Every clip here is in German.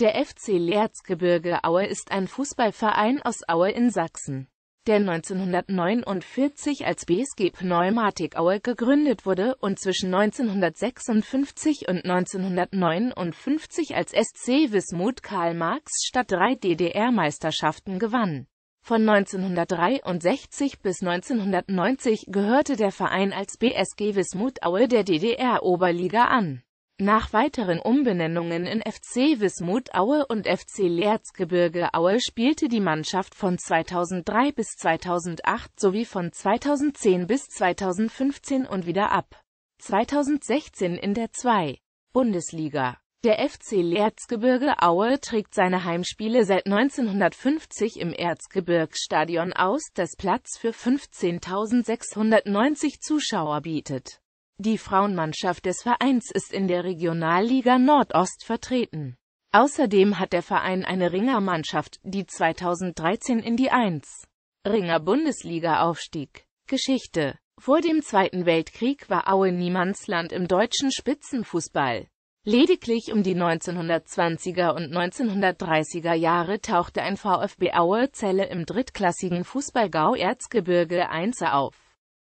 Der FC Erzgebirge Aue ist ein Fußballverein aus Aue in Sachsen, der 1949 als BSG Pneumatik Aue gegründet wurde und zwischen 1956 und 1959 als SC Wismut karl marx statt drei DDR-Meisterschaften gewann. Von 1963 bis 1990 gehörte der Verein als BSG Wismut Aue der DDR-Oberliga an nach weiteren Umbenennungen in FC Wismut Aue und FC Erzgebirge Aue spielte die Mannschaft von 2003 bis 2008 sowie von 2010 bis 2015 und wieder ab 2016 in der 2. Bundesliga. Der FC Erzgebirge Aue trägt seine Heimspiele seit 1950 im Erzgebirgsstadion aus, das Platz für 15.690 Zuschauer bietet. Die Frauenmannschaft des Vereins ist in der Regionalliga Nordost vertreten. Außerdem hat der Verein eine Ringermannschaft, die 2013 in die 1. Ringer Bundesliga aufstieg. Geschichte Vor dem Zweiten Weltkrieg war Aue Niemandsland im deutschen Spitzenfußball. Lediglich um die 1920er und 1930er Jahre tauchte ein VfB Aue Zelle im drittklassigen Fußball-Gau Erzgebirge 1 auf.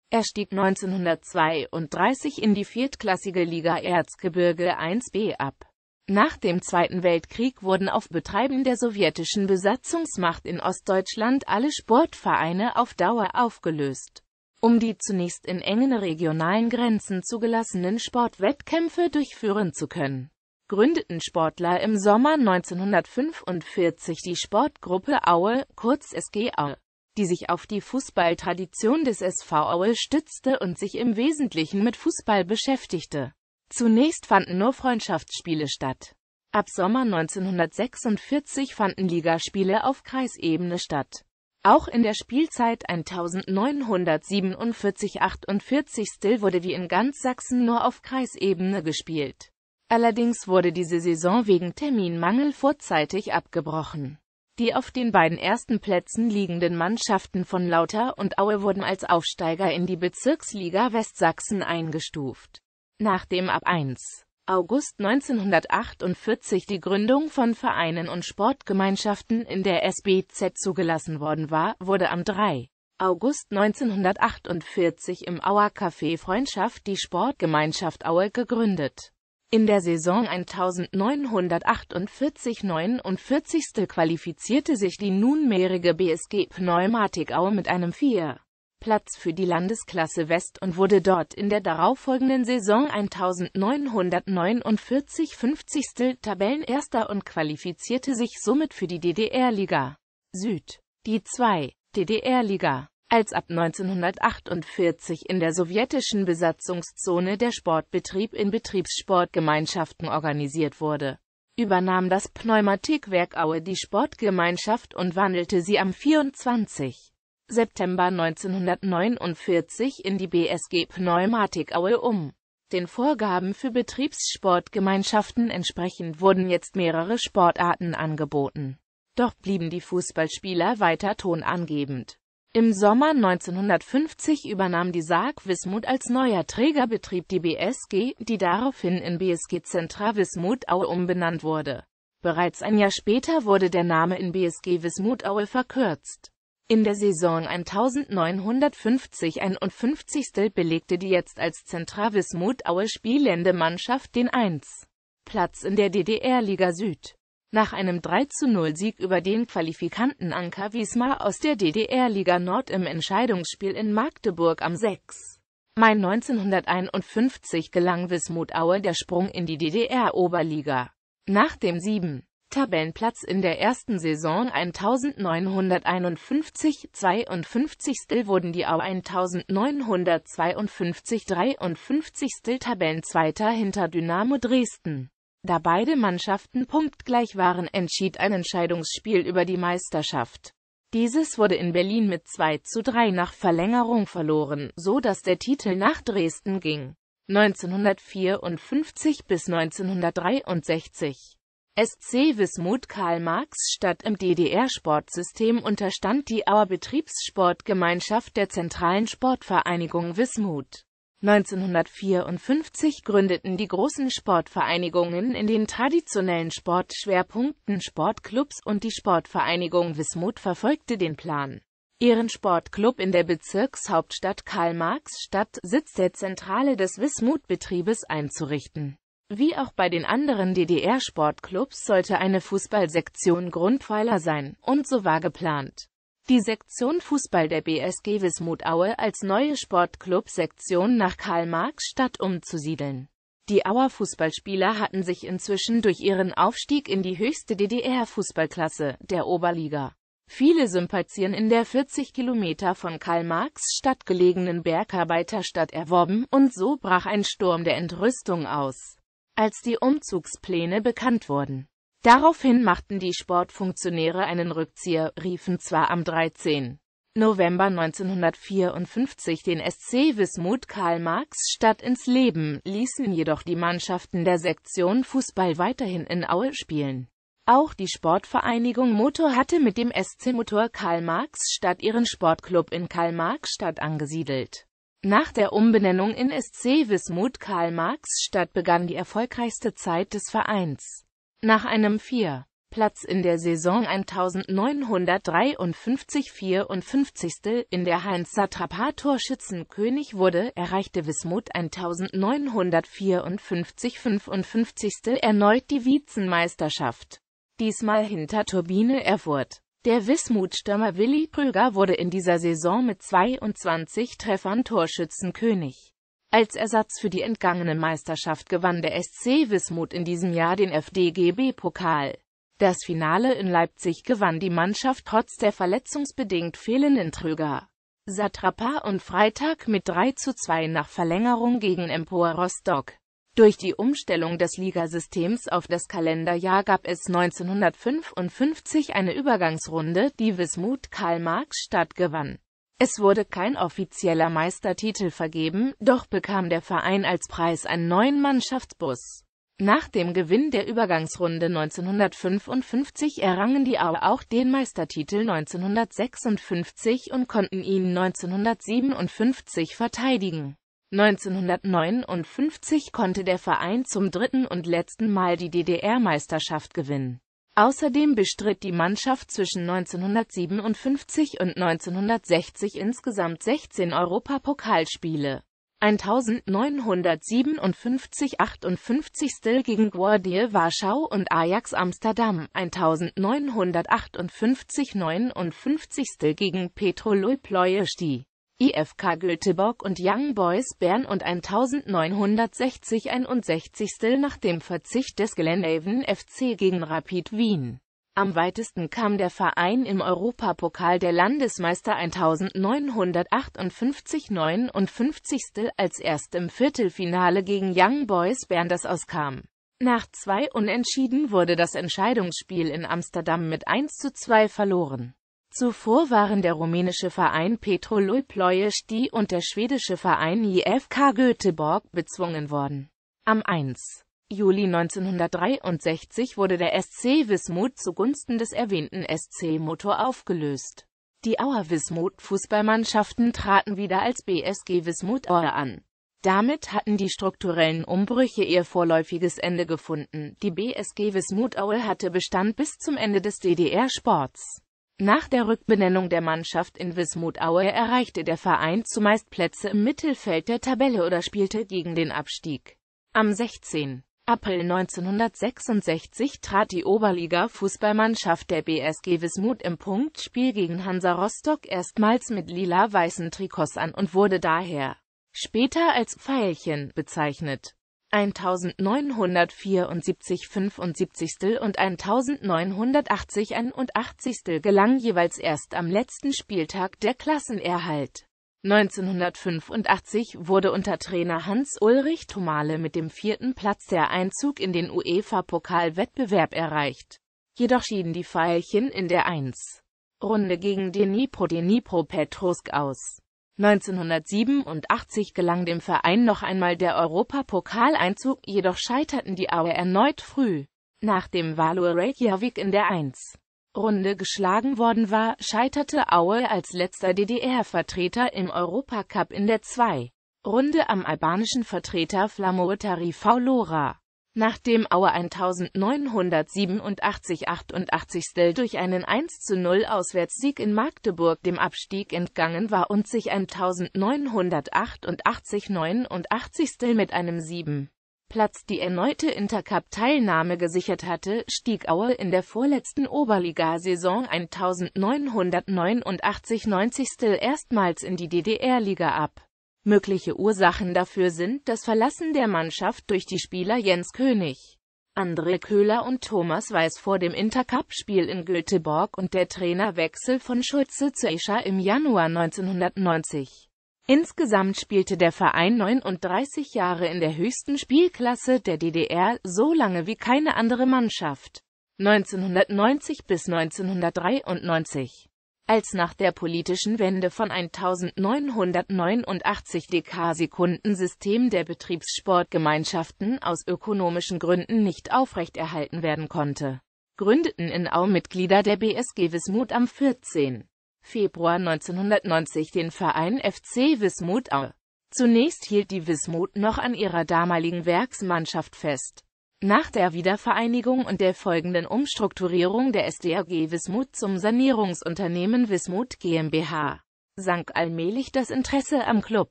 Er stieg 1932 in die viertklassige Liga Erzgebirge 1b ab. Nach dem Zweiten Weltkrieg wurden auf Betreiben der sowjetischen Besatzungsmacht in Ostdeutschland alle Sportvereine auf Dauer aufgelöst. Um die zunächst in engen regionalen Grenzen zugelassenen Sportwettkämpfe durchführen zu können, gründeten Sportler im Sommer 1945 die Sportgruppe Aue, kurz SG Aue die sich auf die Fußballtradition des SV Aue stützte und sich im Wesentlichen mit Fußball beschäftigte. Zunächst fanden nur Freundschaftsspiele statt. Ab Sommer 1946 fanden Ligaspiele auf Kreisebene statt. Auch in der Spielzeit 1947-48 wurde wie in ganz Sachsen nur auf Kreisebene gespielt. Allerdings wurde diese Saison wegen Terminmangel vorzeitig abgebrochen. Die auf den beiden ersten Plätzen liegenden Mannschaften von Lauter und Aue wurden als Aufsteiger in die Bezirksliga Westsachsen eingestuft. Nachdem ab 1. August 1948 die Gründung von Vereinen und Sportgemeinschaften in der SBZ zugelassen worden war, wurde am 3. August 1948 im Auer Café Freundschaft die Sportgemeinschaft Aue gegründet in der Saison 1948-49 qualifizierte sich die nunmehrige BSG Pneumatik Aue mit einem 4. Platz für die Landesklasse West und wurde dort in der darauffolgenden Saison 1949 50. Tabellenerster und qualifizierte sich somit für die DDR-Liga Süd. Die 2. DDR-Liga als ab 1948 in der sowjetischen Besatzungszone der Sportbetrieb in Betriebssportgemeinschaften organisiert wurde übernahm das Pneumatikwerk Aue die Sportgemeinschaft und wandelte sie am 24. September 1949 in die BSG Pneumatik Aue um. Den Vorgaben für Betriebssportgemeinschaften entsprechend wurden jetzt mehrere Sportarten angeboten. Doch blieben die Fußballspieler weiter tonangebend. Im Sommer 1950 übernahm die Saag Wismut als neuer Trägerbetrieb die BSG, die daraufhin in BSG Centra Wismut Aue umbenannt wurde. Bereits ein Jahr später wurde der Name in BSG Wismut Aue verkürzt. In der Saison 1950-51 belegte die jetzt als Centra Wismut Aue spielende Mannschaft den 1. Platz in der DDR-Liga Süd. Nach einem 3-0-Sieg über den Qualifikanten Anker Wismar aus der DDR-Liga Nord im Entscheidungsspiel in Magdeburg am 6. Mai 1951 gelang Wismut Aue der Sprung in die DDR-Oberliga. Nach dem 7. Tabellenplatz in der ersten Saison 1951-52 wurden die Aue 1952-53 Tabellenzweiter hinter Dynamo Dresden. Da beide Mannschaften punktgleich waren, entschied ein Entscheidungsspiel über die Meisterschaft. Dieses wurde in Berlin mit 2 zu 3 nach Verlängerung verloren, so dass der Titel nach Dresden ging. 1954 bis 1963 SC Wismut Karl Marx statt im DDR-Sportsystem unterstand die Auer Betriebssportgemeinschaft der Zentralen Sportvereinigung Wismut. 1954 gründeten die großen Sportvereinigungen in den traditionellen Sportschwerpunkten Sportclubs und die Sportvereinigung Wismut verfolgte den Plan, ihren Sportclub in der Bezirkshauptstadt Karl-Marx-Stadt, Sitz der Zentrale des Wismut-Betriebes, einzurichten. Wie auch bei den anderen DDR-Sportclubs sollte eine Fußballsektion Grundpfeiler sein, und so war geplant die Sektion Fußball der BSG Wismut Aue als neue Sportclub-Sektion nach Karl-Marx-Stadt umzusiedeln. Die Auer Fußballspieler hatten sich inzwischen durch ihren Aufstieg in die höchste DDR-Fußballklasse, der Oberliga. Viele Sympathien in der 40 Kilometer von Karl-Marx-Stadt gelegenen Bergarbeiterstadt erworben, und so brach ein Sturm der Entrüstung aus, als die Umzugspläne bekannt wurden. Daraufhin machten die Sportfunktionäre einen Rückzieher, riefen zwar am 13. November 1954 den SC Wismut Karl-Marx-Stadt ins Leben, ließen jedoch die Mannschaften der Sektion Fußball weiterhin in Aue spielen. Auch die Sportvereinigung Motor hatte mit dem SC Motor Karl-Marx-Stadt ihren Sportclub in Karl-Marx-Stadt angesiedelt. Nach der Umbenennung in SC Wismut Karl-Marx-Stadt begann die erfolgreichste Zeit des Vereins. Nach einem 4. Platz in der Saison 1953-54. in der Heinz Satrapar Torschützenkönig wurde, erreichte Wismut 1954-55. erneut die Vizenmeisterschaft. Diesmal hinter Turbine Erfurt. Der Wismut-Stürmer Willi Krüger wurde in dieser Saison mit 22 Treffern Torschützenkönig. Als Ersatz für die entgangene Meisterschaft gewann der SC Wismut in diesem Jahr den FDGB-Pokal. Das Finale in Leipzig gewann die Mannschaft trotz der verletzungsbedingt fehlenden Trüger. Satrapa und Freitag mit 3 zu 2 nach Verlängerung gegen Empor Rostock. Durch die Umstellung des Ligasystems auf das Kalenderjahr gab es 1955 eine Übergangsrunde, die Wismut Karl-Marx-Stadt gewann. Es wurde kein offizieller Meistertitel vergeben, doch bekam der Verein als Preis einen neuen Mannschaftsbus. Nach dem Gewinn der Übergangsrunde 1955 errangen die Aue auch den Meistertitel 1956 und konnten ihn 1957 verteidigen. 1959 konnte der Verein zum dritten und letzten Mal die DDR-Meisterschaft gewinnen. Außerdem bestritt die Mannschaft zwischen 1957 und 1960 insgesamt 16 Europapokalspiele. 1957 58 Stil gegen Guardia Warschau und Ajax Amsterdam, 1958 59 Stil gegen Petroloi Ploiesti. IFK Göteborg und Young Boys Bern und 1960 61 nach dem Verzicht des Glenavon FC gegen Rapid Wien. Am weitesten kam der Verein im Europapokal der Landesmeister 1958-59 als erst im Viertelfinale gegen Young Boys Bern das auskam. Nach zwei Unentschieden wurde das Entscheidungsspiel in Amsterdam mit 1 zu 2 verloren. Zuvor waren der rumänische Verein Petrolul Ploiești und der schwedische Verein IFK Göteborg bezwungen worden. Am 1. Juli 1963 wurde der SC Wismut zugunsten des erwähnten SC Motor aufgelöst. Die Auer Wismut Fußballmannschaften traten wieder als BSG Wismut Auer an. Damit hatten die strukturellen Umbrüche ihr vorläufiges Ende gefunden. Die BSG Wismut Aue hatte Bestand bis zum Ende des DDR-Sports. Nach der Rückbenennung der Mannschaft in Wismut Aue erreichte der Verein zumeist Plätze im Mittelfeld der Tabelle oder spielte gegen den Abstieg. Am 16. April 1966 trat die Oberliga-Fußballmannschaft der BSG Wismut im Punktspiel gegen Hansa Rostock erstmals mit lila-weißen Trikots an und wurde daher später als Pfeilchen bezeichnet. 1974 75. und 1980 81. gelang jeweils erst am letzten Spieltag der Klassenerhalt. 1985 wurde unter Trainer Hans-Ulrich Thomale mit dem vierten Platz der Einzug in den UEFA-Pokalwettbewerb erreicht. Jedoch schieden die Veilchen in der 1. Runde gegen den Dnipro Dnipro Petrovsk aus. 1987 gelang dem Verein noch einmal der Europapokaleinzug, jedoch scheiterten die Aue erneut früh. Nachdem Valur Reykjavik in der 1. Runde geschlagen worden war, scheiterte Aue als letzter DDR-Vertreter im Europacup in der 2. Runde am albanischen Vertreter Flamur Tarifau Lora nachdem Auer 1987-88 durch einen 1-0 zu Auswärtssieg in Magdeburg dem Abstieg entgangen war und sich 1988-89 mit einem 7. Platz die erneute Intercup-Teilnahme gesichert hatte, stieg Aue in der vorletzten Oberliga-Saison 1989-90 erstmals in die DDR-Liga ab Mögliche Ursachen dafür sind das Verlassen der Mannschaft durch die Spieler Jens König, André Köhler und Thomas Weiß vor dem Intercup-Spiel in Göteborg und der Trainerwechsel von Schulze zu Escher im Januar 1990. Insgesamt spielte der Verein 39 Jahre in der höchsten Spielklasse der DDR, so lange wie keine andere Mannschaft. 1990 bis 1993 als nach der politischen Wende von 1989 DK-Sekundensystem der Betriebssportgemeinschaften aus ökonomischen Gründen nicht aufrechterhalten werden konnte, gründeten in Au Mitglieder der BSG Wismut am 14. Februar 1990 den Verein FC Wismut Au. Zunächst hielt die Wismut noch an ihrer damaligen Werksmannschaft fest. Nach der Wiedervereinigung und der folgenden Umstrukturierung der SDAG Wismut zum Sanierungsunternehmen Wismut GmbH sank allmählich das Interesse am Club.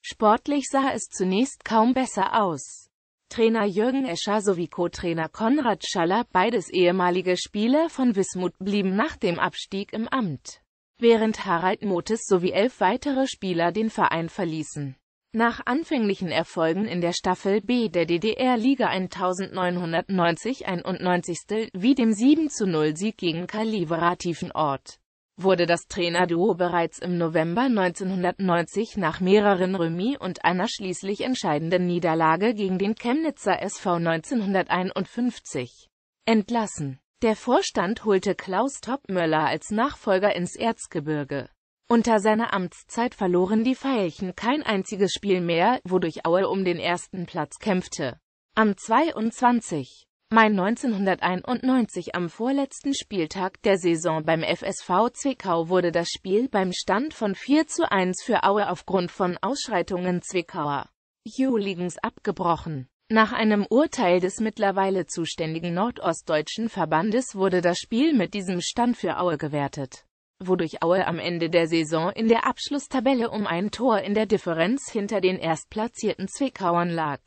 Sportlich sah es zunächst kaum besser aus. Trainer Jürgen Escher sowie Co-Trainer Konrad Schaller, beides ehemalige Spieler von Wismut, blieben nach dem Abstieg im Amt, während Harald Motes sowie elf weitere Spieler den Verein verließen. Nach anfänglichen Erfolgen in der Staffel B der DDR-Liga 1990 91. wie dem 7-0-Sieg gegen Kalibera Tiefenort, wurde das Trainerduo bereits im November 1990 nach mehreren Remis und einer schließlich entscheidenden Niederlage gegen den Chemnitzer SV 1951 entlassen. Der Vorstand holte Klaus Topmöller als Nachfolger ins Erzgebirge. Unter seiner Amtszeit verloren die Veilchen kein einziges Spiel mehr, wodurch Aue um den ersten Platz kämpfte. Am 22. Mai 1991 am vorletzten Spieltag der Saison beim FSV Zwickau wurde das Spiel beim Stand von 4 zu 1 für Aue aufgrund von Ausschreitungen Zwickauer Juligens abgebrochen. Nach einem Urteil des mittlerweile zuständigen Nordostdeutschen Verbandes wurde das Spiel mit diesem Stand für Aue gewertet wodurch Aue am Ende der Saison in der Abschlusstabelle um ein Tor in der Differenz hinter den erstplatzierten Zwickauern lag.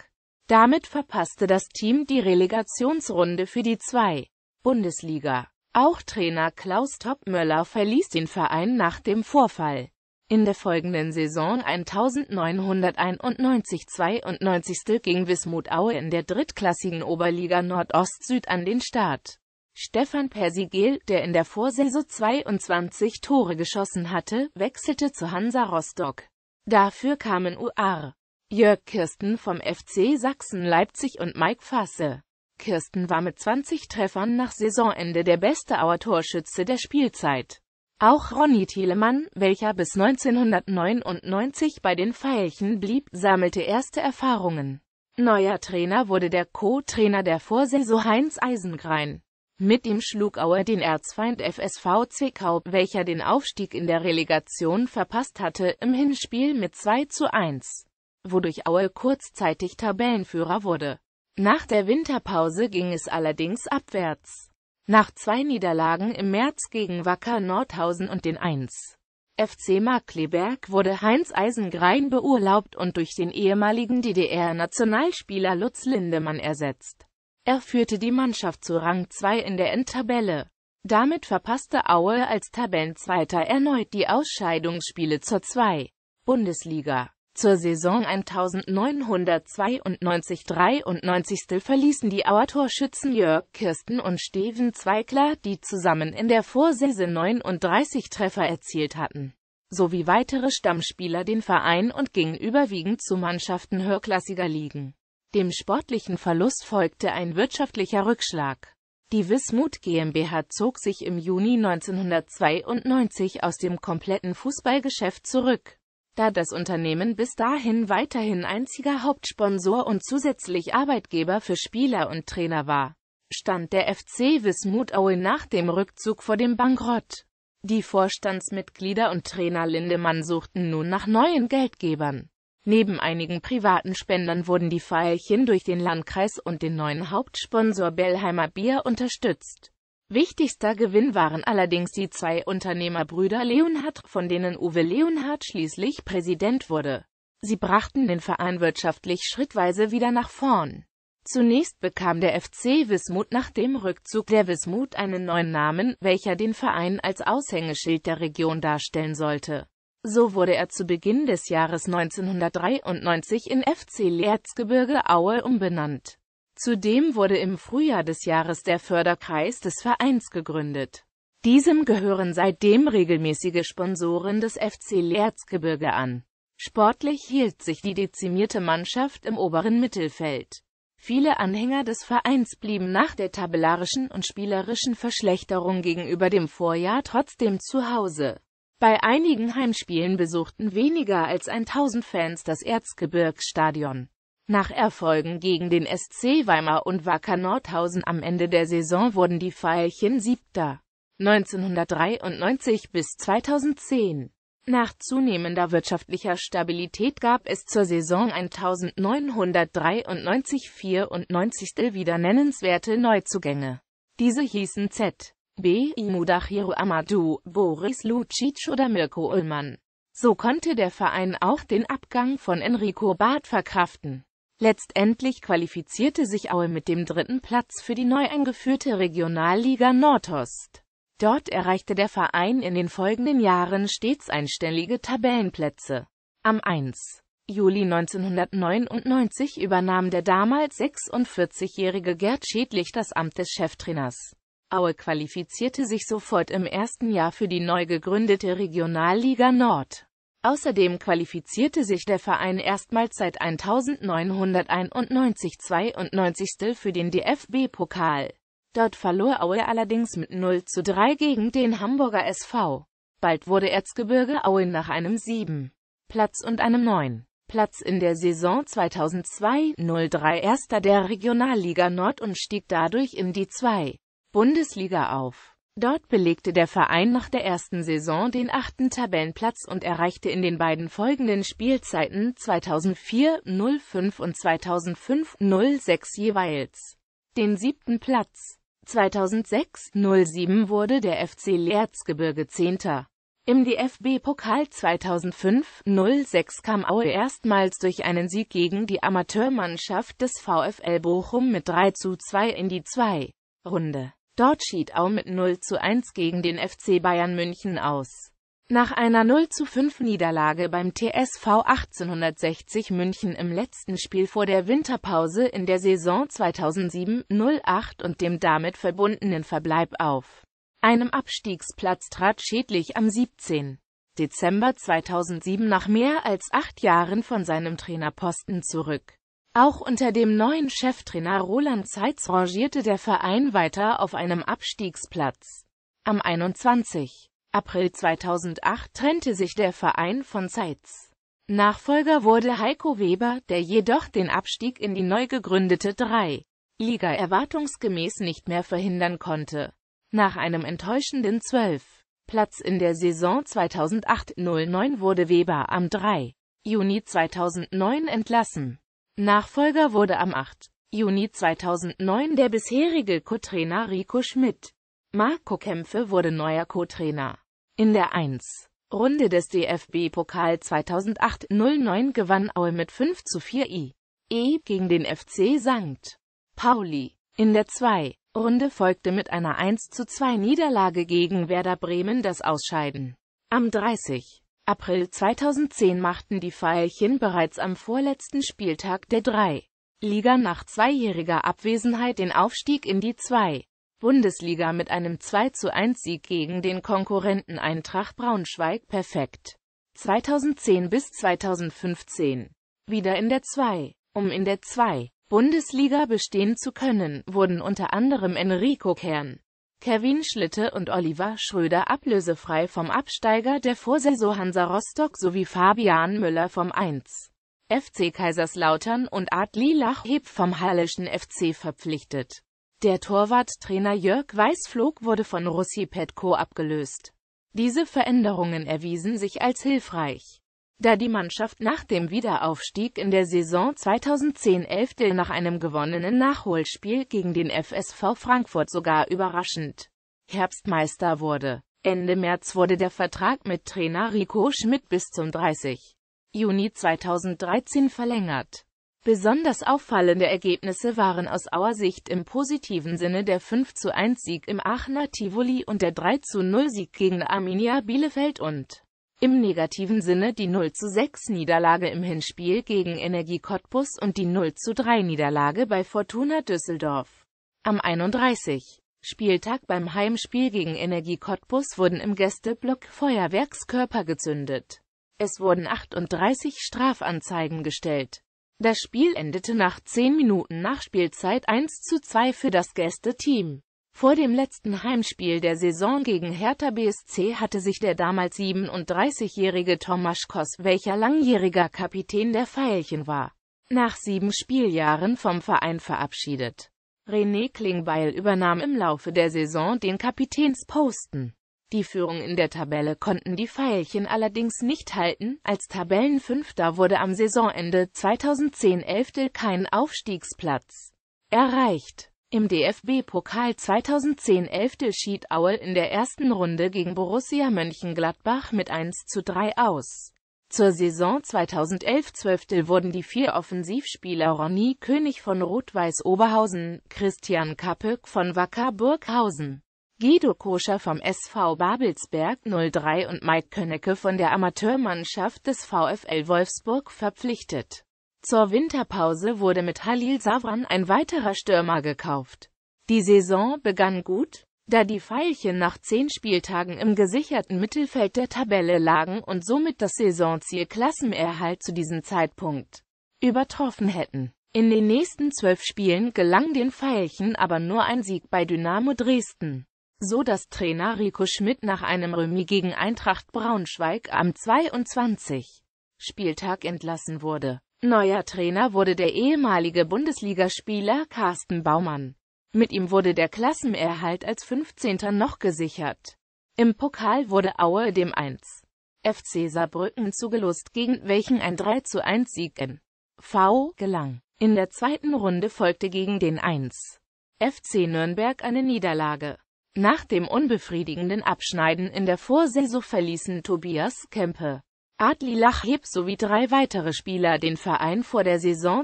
Damit verpasste das Team die Relegationsrunde für die 2. Bundesliga. Auch Trainer Klaus Topmöller verließ den Verein nach dem Vorfall. In der folgenden Saison 1991-92 ging Wismut Aue in der drittklassigen Oberliga Nordost-Süd an den Start. Stefan Persigel, der in der Vorsaison 22 Tore geschossen hatte, wechselte zu Hansa Rostock. Dafür kamen UR. Jörg Kirsten vom FC Sachsen Leipzig und Mike Fasse. Kirsten war mit 20 Treffern nach Saisonende der beste Auer Torschütze der Spielzeit. Auch Ronny Thielemann, welcher bis 1999 bei den Veilchen blieb, sammelte erste Erfahrungen. Neuer Trainer wurde der Co-Trainer der Vorsaison Heinz Eisengrein. Mit ihm schlug Aue den Erzfeind FSV Zwickau, welcher den Aufstieg in der Relegation verpasst hatte, im Hinspiel mit 2 zu 1, wodurch Aue kurzzeitig Tabellenführer wurde. Nach der Winterpause ging es allerdings abwärts. Nach zwei Niederlagen im März gegen Wacker Nordhausen und den 1. FC Markleberg wurde Heinz Eisengrein beurlaubt und durch den ehemaligen DDR-Nationalspieler Lutz Lindemann ersetzt. Er führte die Mannschaft zu Rang 2 in der Endtabelle. Damit verpasste Aue als Tabellenzweiter erneut die Ausscheidungsspiele zur 2. Bundesliga. Zur Saison 1992-93 verließen die Auer Torschützen Jörg Kirsten und Steven Zweigler, die zusammen in der Vorsaison 39 Treffer erzielt hatten, sowie weitere Stammspieler den Verein und gingen überwiegend zu Mannschaften höherklassiger Ligen. Dem sportlichen Verlust folgte ein wirtschaftlicher Rückschlag. Die Wismut GmbH zog sich im Juni 1992 aus dem kompletten Fußballgeschäft zurück. Da das Unternehmen bis dahin weiterhin einziger Hauptsponsor und zusätzlich Arbeitgeber für Spieler und Trainer war, stand der FC Wismut Aue nach dem Rückzug vor dem Bankrott. Die Vorstandsmitglieder und Trainer Lindemann suchten nun nach neuen Geldgebern. Neben einigen privaten Spendern wurden die Veilchen durch den Landkreis und den neuen Hauptsponsor Bellheimer Bier unterstützt. Wichtigster Gewinn waren allerdings die zwei Unternehmerbrüder Leonhardt, von denen Uwe Leonhardt schließlich Präsident wurde. Sie brachten den Verein wirtschaftlich schrittweise wieder nach vorn. Zunächst bekam der FC Wismut nach dem Rückzug der Wismut einen neuen Namen, welcher den Verein als Aushängeschild der Region darstellen sollte. So wurde er zu Beginn des Jahres 1993 in FC Erzgebirge Aue umbenannt. Zudem wurde im Frühjahr des Jahres der Förderkreis des Vereins gegründet. Diesem gehören seitdem regelmäßige Sponsoren des FC Erzgebirge an. Sportlich hielt sich die dezimierte Mannschaft im oberen Mittelfeld. Viele Anhänger des Vereins blieben nach der tabellarischen und spielerischen Verschlechterung gegenüber dem Vorjahr trotzdem zu Hause. Bei einigen Heimspielen besuchten weniger als 1000 Fans das Erzgebirgsstadion. Nach Erfolgen gegen den SC Weimar und Wacker Nordhausen am Ende der Saison wurden die Veilchen Siebter. 1993 bis 2010. Nach zunehmender wirtschaftlicher Stabilität gab es zur Saison 1993-94 wieder nennenswerte Neuzugänge. Diese hießen Z. B. Mudachiro Amadou, Boris Lucic oder Mirko Ullmann. So konnte der Verein auch den Abgang von Enrico Barth verkraften. Letztendlich qualifizierte sich Aue mit dem dritten Platz für die neu eingeführte Regionalliga Nordost. Dort erreichte der Verein in den folgenden Jahren stets einstellige Tabellenplätze. Am 1. Juli 1999 übernahm der damals 46-jährige Gerd Schädlich das Amt des Cheftrainers. Aue qualifizierte sich sofort im ersten Jahr für die neu gegründete Regionalliga Nord. Außerdem qualifizierte sich der Verein erstmals seit 1991-92 für den DFB-Pokal. Dort verlor Aue allerdings mit 0 zu 3 gegen den Hamburger SV. Bald wurde Erzgebirge Aue nach einem 7. Platz und einem 9. Platz in der Saison 2002-03 Erster der Regionalliga Nord und stieg dadurch in die 2. Bundesliga auf. Dort belegte der Verein nach der ersten Saison den achten Tabellenplatz und erreichte in den beiden folgenden Spielzeiten 2004-05 und 2005-06 jeweils den siebten Platz. 2006-07 wurde der FC Erzgebirge Zehnter. Im DFB-Pokal 2005-06 kam Aue erstmals durch einen Sieg gegen die Amateurmannschaft des VfL Bochum mit 3 zu 2 in die 2. Runde. Dort schied Au mit 0 zu 1 gegen den FC Bayern München aus. Nach einer 0 zu 5 Niederlage beim TSV 1860 München im letzten Spiel vor der Winterpause in der Saison 2007-08 und dem damit verbundenen Verbleib auf einem Abstiegsplatz trat schädlich am 17. Dezember 2007 nach mehr als acht Jahren von seinem Trainerposten zurück. Auch unter dem neuen Cheftrainer Roland Zeitz rangierte der Verein weiter auf einem Abstiegsplatz. Am 21. April 2008 trennte sich der Verein von Zeitz. Nachfolger wurde Heiko Weber, der jedoch den Abstieg in die neu gegründete 3. Liga erwartungsgemäß nicht mehr verhindern konnte. Nach einem enttäuschenden 12. Platz in der Saison 2008-09 wurde Weber am 3. Juni 2009 entlassen. Nachfolger wurde am 8. Juni 2009 der bisherige Co-Trainer Rico Schmidt. Marco Kämpfe wurde neuer Co-Trainer. In der 1. Runde des DFB-Pokal 2008-09 gewann Aue mit 5 zu 4 I. E gegen den FC St. Pauli. In der 2. Runde folgte mit einer 1 zu 2 Niederlage gegen Werder Bremen das Ausscheiden. Am 30. April 2010 machten die Veilchen bereits am vorletzten Spieltag der 3. Liga nach zweijähriger Abwesenheit den Aufstieg in die 2. Bundesliga mit einem 21 Sieg gegen den Konkurrenten Eintracht Braunschweig perfekt. 2010 bis 2015. Wieder in der 2. Um in der 2. Bundesliga bestehen zu können, wurden unter anderem Enrico Kern, Kevin Schlitte und Oliver Schröder ablösefrei vom Absteiger der Vorsaison Hansa Rostock sowie Fabian Müller vom 1. FC Kaiserslautern und Adli Lachheb vom Hallischen FC verpflichtet. Der Torwarttrainer Jörg Weißflog wurde von Russi Petko abgelöst. Diese Veränderungen erwiesen sich als hilfreich da die Mannschaft nach dem Wiederaufstieg in der Saison 2010-11 nach einem gewonnenen Nachholspiel gegen den FSV Frankfurt sogar überraschend Herbstmeister wurde. Ende März wurde der Vertrag mit Trainer Rico Schmidt bis zum 30. Juni 2013 verlängert. Besonders auffallende Ergebnisse waren aus Auer Sicht im positiven Sinne der 5 zu 1 Sieg im Aachener Tivoli und der 3 zu 0 Sieg gegen Arminia Bielefeld und im negativen Sinne die 0 zu 6 Niederlage im Hinspiel gegen Energie Cottbus und die 0 zu 3 Niederlage bei Fortuna Düsseldorf. Am 31. Spieltag beim Heimspiel gegen Energie Cottbus wurden im Gästeblock Feuerwerkskörper gezündet. Es wurden 38 Strafanzeigen gestellt. Das Spiel endete nach 10 Minuten Nachspielzeit 1 zu 2 für das Gästeteam. Vor dem letzten Heimspiel der Saison gegen Hertha BSC hatte sich der damals 37-jährige Tomasz Koss, welcher langjähriger Kapitän der Veilchen war, nach sieben Spieljahren vom Verein verabschiedet. René Klingbeil übernahm im Laufe der Saison den Kapitänsposten. Die Führung in der Tabelle konnten die Veilchen allerdings nicht halten, als Tabellenfünfter wurde am Saisonende 2010-11 kein Aufstiegsplatz erreicht. Im DFB-Pokal 2010-11 schied Aue in der ersten Runde gegen Borussia Mönchengladbach mit 1 zu 3 aus. Zur Saison 2011-12 wurden die vier Offensivspieler Ronny König von Rot-Weiß Oberhausen, Christian Kappöck von Wacker Burghausen, Guido Koscher vom SV Babelsberg 03 und Mike Könnecke von der Amateurmannschaft des VfL Wolfsburg verpflichtet zur Winterpause wurde mit Halil Savran ein weiterer Stürmer gekauft. Die Saison begann gut, da die Veilchen nach zehn Spieltagen im gesicherten Mittelfeld der Tabelle lagen und somit das Saisonziel Klassenerhalt zu diesem Zeitpunkt übertroffen hätten. In den nächsten zwölf Spielen gelang den Veilchen aber nur ein Sieg bei Dynamo Dresden, so dass Trainer Rico Schmidt nach einem Remis gegen Eintracht Braunschweig am 22. Spieltag entlassen wurde. Neuer Trainer wurde der ehemalige Bundesligaspieler Carsten Baumann. Mit ihm wurde der Klassenerhalt als 15. noch gesichert. Im Pokal wurde Aue dem 1. FC Saarbrücken zugelost, gegen welchen ein 3 zu 1 Sieg in V gelang. In der zweiten Runde folgte gegen den 1. FC Nürnberg eine Niederlage. Nach dem unbefriedigenden Abschneiden in der Vorsaison verließen Tobias Kempe Adli Lachib sowie drei weitere Spieler den Verein vor der Saison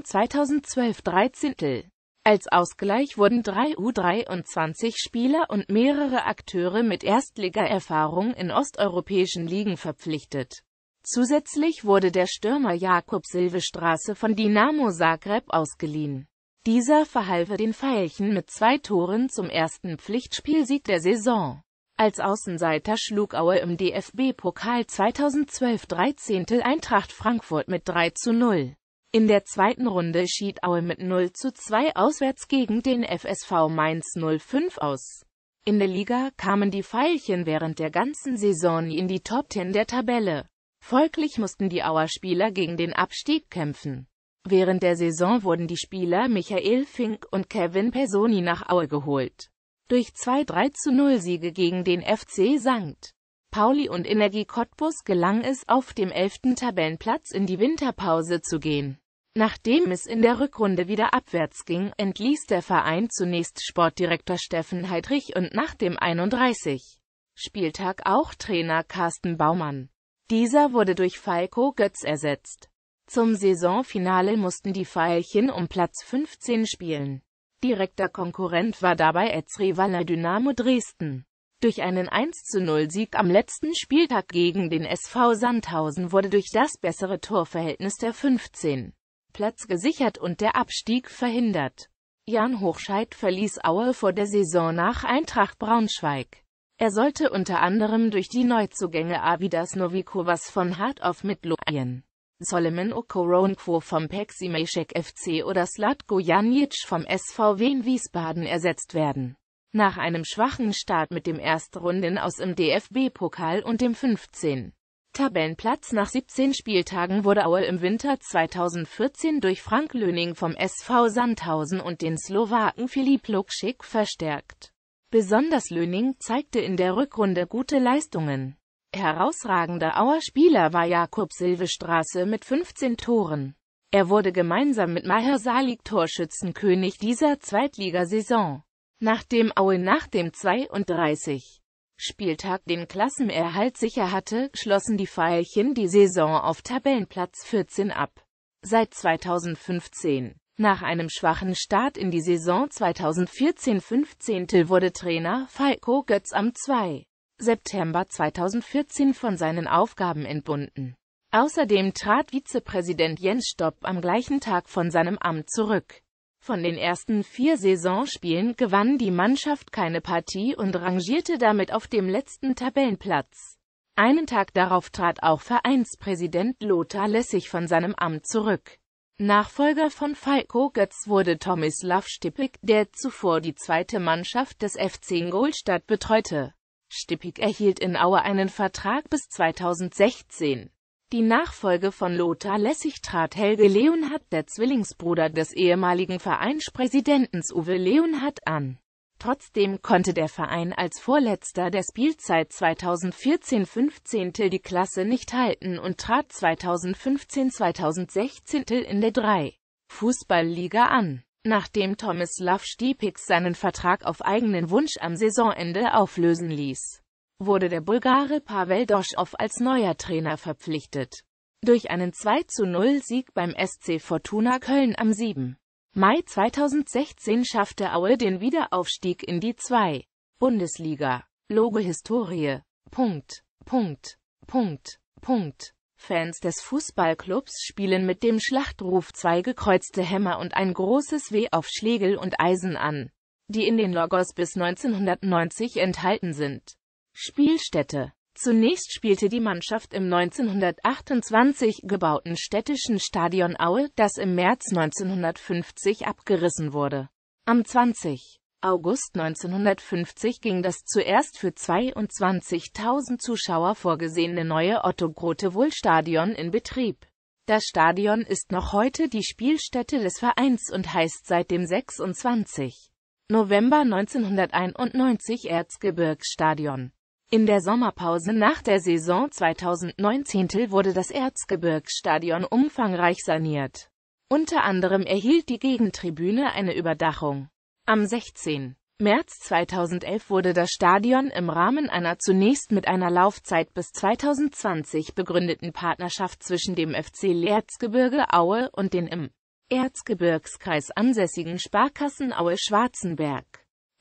2012-13. Als Ausgleich wurden drei U23-Spieler und mehrere Akteure mit Erstligaerfahrung in osteuropäischen Ligen verpflichtet. Zusätzlich wurde der Stürmer Jakob Silvestraße von Dinamo Zagreb ausgeliehen. Dieser verhalfe den Veilchen mit zwei Toren zum ersten Pflichtspielsieg der Saison. Als Außenseiter schlug Aue im DFB-Pokal 2012 13. Eintracht Frankfurt mit 3 zu 0. In der zweiten Runde schied Aue mit 0 zu 2 auswärts gegen den FSV Mainz 05 aus. In der Liga kamen die Veilchen während der ganzen Saison in die Top 10 der Tabelle. Folglich mussten die Auer Spieler gegen den Abstieg kämpfen. Während der Saison wurden die Spieler Michael Fink und Kevin Personi nach Aue geholt durch zwei 3-0-Siege zu gegen den FC Sankt. Pauli und Energie Cottbus gelang es, auf dem 11. Tabellenplatz in die Winterpause zu gehen. Nachdem es in der Rückrunde wieder abwärts ging, entließ der Verein zunächst Sportdirektor Steffen Heidrich und nach dem 31. Spieltag auch Trainer Carsten Baumann. Dieser wurde durch Falco Götz ersetzt. Zum Saisonfinale mussten die Veilchen um Platz 15 spielen. Direkter Konkurrent war dabei Etzrevaler Dynamo Dresden. Durch einen 1-0-Sieg am letzten Spieltag gegen den SV Sandhausen wurde durch das bessere Torverhältnis der 15. Platz gesichert und der Abstieg verhindert. Jan Hochscheid verließ Aue vor der Saison nach Eintracht Braunschweig. Er sollte unter anderem durch die Neuzugänge Avidas Novikovas von Hart auf mit Loien Solomon Okoronkwo vom PEC FC oder Slatko Janic vom SV Wien Wiesbaden ersetzt werden. Nach einem schwachen Start mit dem Erstrunden aus im DFB-Pokal und dem 15. Tabellenplatz nach 17 Spieltagen wurde Aue im Winter 2014 durch Frank Löning vom SV Sandhausen und den Slowaken Filip Lukschik verstärkt. Besonders Löning zeigte in der Rückrunde gute Leistungen. Herausragender Auer Spieler war Jakob Silvestraße mit 15 Toren. Er wurde gemeinsam mit Maher Salik Torschützenkönig dieser Zweitligasaison. Nachdem Aue nach dem 32. Spieltag den Klassenerhalt sicher hatte, schlossen die Veilchen die Saison auf Tabellenplatz 14 ab. Seit 2015 nach einem schwachen Start in die Saison 2014-15 wurde Trainer Falco Götz am 2. September 2014 von seinen Aufgaben entbunden. Außerdem trat Vizepräsident Jens Stopp am gleichen Tag von seinem Amt zurück. Von den ersten vier Saisonspielen gewann die Mannschaft keine Partie und rangierte damit auf dem letzten Tabellenplatz. Einen Tag darauf trat auch Vereinspräsident Lothar Lessig von seinem Amt zurück. Nachfolger von Falco Götz wurde Tomislav Stippig, der zuvor die zweite Mannschaft des FC Ingolstadt betreute. Stippig erhielt in Aue einen Vertrag bis 2016. Die Nachfolge von Lothar Lessig trat Helge Leonhardt, der Zwillingsbruder des ehemaligen Vereinspräsidentens Uwe Leonhardt, an. Trotzdem konnte der Verein als Vorletzter der Spielzeit 2014-15 die Klasse nicht halten und trat 2015-2016 in der 3. Fußballliga an nachdem Thomas Love Stiepiks seinen Vertrag auf eigenen Wunsch am Saisonende auflösen ließ, wurde der Bulgare Pavel Doschow als neuer Trainer verpflichtet. Durch einen 2-0-Sieg beim SC Fortuna Köln am 7. Mai 2016 schaffte Aue den Wiederaufstieg in die 2. Bundesliga. Logo Historie. Punkt. Punkt. Punkt. Punkt. Fans des Fußballclubs spielen mit dem Schlachtruf zwei gekreuzte Hämmer und ein großes W auf Schlägel und Eisen an, die in den Logos bis 1990 enthalten sind. Spielstätte Zunächst spielte die Mannschaft im 1928 gebauten städtischen Stadion Aue, das im März 1950 abgerissen wurde. Am 20. August 1950 ging das zuerst für 22.000 Zuschauer vorgesehene neue otto grote wohl stadion in Betrieb. Das Stadion ist noch heute die Spielstätte des Vereins und heißt seit dem 26. November 1991 Erzgebirgsstadion. In der Sommerpause nach der Saison 2019 wurde das Erzgebirgsstadion umfangreich saniert. Unter anderem erhielt die Gegentribüne eine Überdachung. Am 16. März 2011 wurde das Stadion im Rahmen einer zunächst mit einer Laufzeit bis 2020 begründeten Partnerschaft zwischen dem FC Erzgebirge Aue und den im Erzgebirgskreis ansässigen Sparkassen Aue-Schwarzenberg,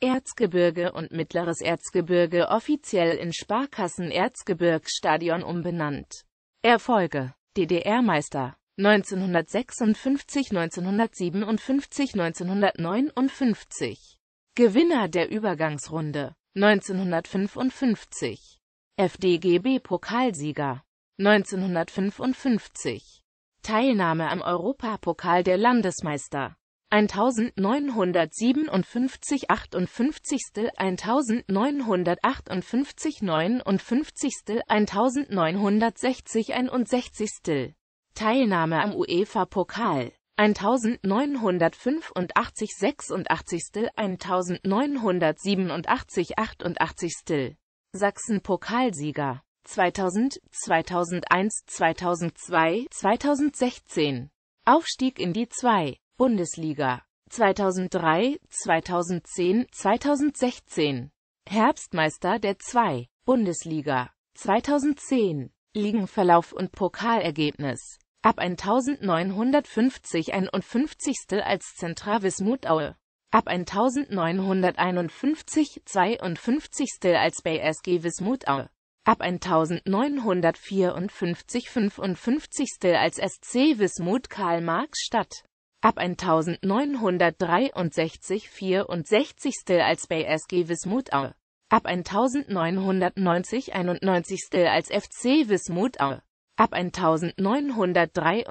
Erzgebirge und Mittleres Erzgebirge offiziell in Sparkassen Erzgebirgsstadion umbenannt. Erfolge DDR-Meister 1956, 1957, 1959. Gewinner der Übergangsrunde 1955. FDGB-Pokalsieger 1955. Teilnahme am Europapokal der Landesmeister 1957 58. 1958 59. 1960 61. Teilnahme am UEFA-Pokal 1985 86. 1987 88. Sachsen-Pokalsieger 2000, 2001, 2002, 2016. Aufstieg in die 2. Bundesliga 2003, 2010, 2016. Herbstmeister der 2. Bundesliga 2010. Ligenverlauf und Pokalergebnis ab 1950 51. als Zentravis Mutaue, ab 1951 52. als BSG Wismutaue, ab 1954 55. als SC Wismut Karl Marx Stadt, ab 1963 64. als BSG Wismutaue, ab 1990 91. als FC Wismutaue ab 1993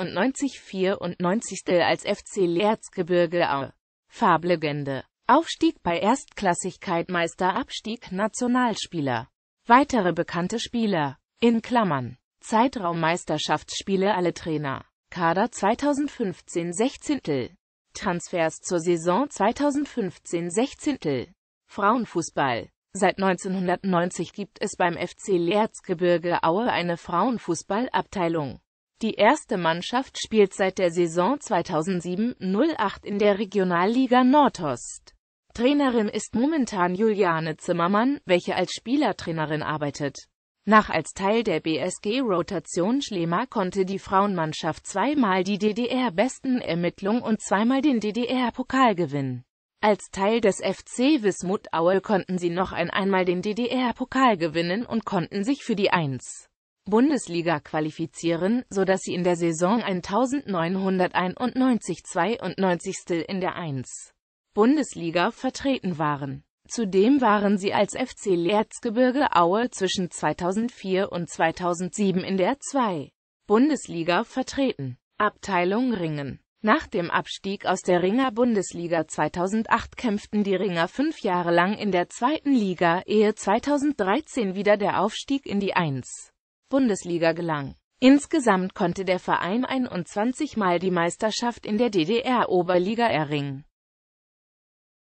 94. als FC Erzgebirge Aue. Farblegende. Aufstieg bei Erstklassigkeit Meister Abstieg Nationalspieler. Weitere bekannte Spieler. In Klammern. Zeitraum Meisterschaftsspiele alle Trainer. Kader 2015-16. Transfers zur Saison 2015-16. Frauenfußball. Seit 1990 gibt es beim FC Erzgebirge Aue eine Frauenfußballabteilung. Die erste Mannschaft spielt seit der Saison 2007-08 in der Regionalliga Nordost. Trainerin ist momentan Juliane Zimmermann, welche als Spielertrainerin arbeitet. Nach als Teil der BSG-Rotation Schlema konnte die Frauenmannschaft zweimal die DDR-Besten-Ermittlung und zweimal den DDR-Pokal gewinnen. Als Teil des FC Wismut Aue konnten sie noch ein einmal den DDR-Pokal gewinnen und konnten sich für die 1. Bundesliga qualifizieren, so dass sie in der Saison 1991-92 in der 1. Bundesliga vertreten waren. Zudem waren sie als FC Erzgebirge Aue zwischen 2004 und 2007 in der 2. Bundesliga vertreten. Abteilung Ringen nach dem Abstieg aus der Ringer-Bundesliga 2008 kämpften die Ringer fünf Jahre lang in der zweiten Liga, ehe 2013 wieder der Aufstieg in die 1. Bundesliga gelang. Insgesamt konnte der Verein 21 Mal die Meisterschaft in der DDR-Oberliga erringen